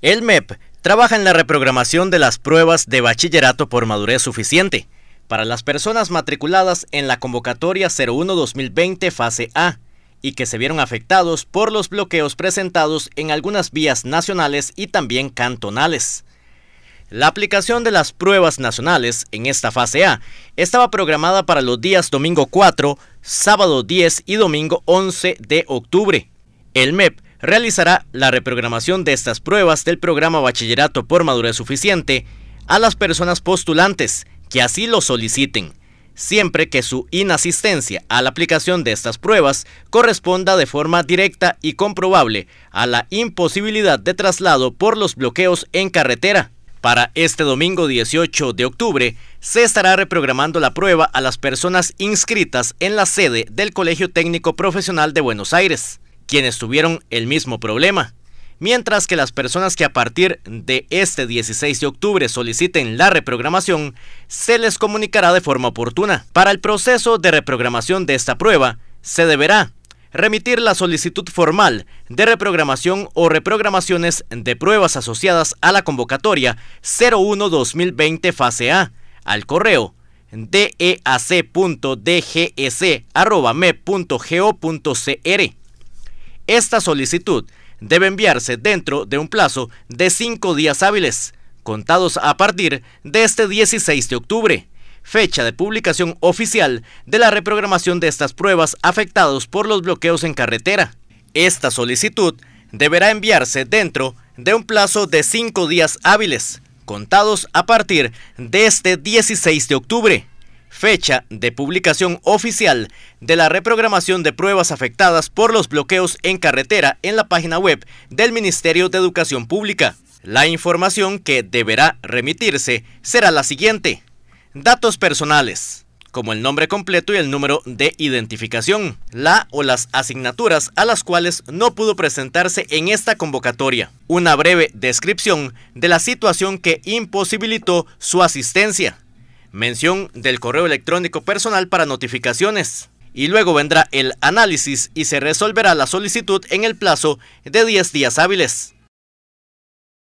El MEP trabaja en la reprogramación de las pruebas de bachillerato por madurez suficiente para las personas matriculadas en la convocatoria 01-2020 fase A y que se vieron afectados por los bloqueos presentados en algunas vías nacionales y también cantonales. La aplicación de las pruebas nacionales en esta fase A estaba programada para los días domingo 4, sábado 10 y domingo 11 de octubre. El MEP realizará la reprogramación de estas pruebas del programa Bachillerato por Madurez Suficiente a las personas postulantes que así lo soliciten, siempre que su inasistencia a la aplicación de estas pruebas corresponda de forma directa y comprobable a la imposibilidad de traslado por los bloqueos en carretera. Para este domingo 18 de octubre se estará reprogramando la prueba a las personas inscritas en la sede del Colegio Técnico Profesional de Buenos Aires quienes tuvieron el mismo problema. Mientras que las personas que a partir de este 16 de octubre soliciten la reprogramación, se les comunicará de forma oportuna. Para el proceso de reprogramación de esta prueba, se deberá remitir la solicitud formal de reprogramación o reprogramaciones de pruebas asociadas a la convocatoria 01-2020 fase A al correo deac.dgs.me.go.cr. Esta solicitud debe enviarse dentro de un plazo de cinco días hábiles, contados a partir de este 16 de octubre, fecha de publicación oficial de la reprogramación de estas pruebas afectados por los bloqueos en carretera. Esta solicitud deberá enviarse dentro de un plazo de cinco días hábiles, contados a partir de este 16 de octubre fecha de publicación oficial de la reprogramación de pruebas afectadas por los bloqueos en carretera en la página web del Ministerio de Educación Pública. La información que deberá remitirse será la siguiente. Datos personales, como el nombre completo y el número de identificación, la o las asignaturas a las cuales no pudo presentarse en esta convocatoria, una breve descripción de la situación que imposibilitó su asistencia, mención del correo electrónico personal para notificaciones. Y luego vendrá el análisis y se resolverá la solicitud en el plazo de 10 días hábiles.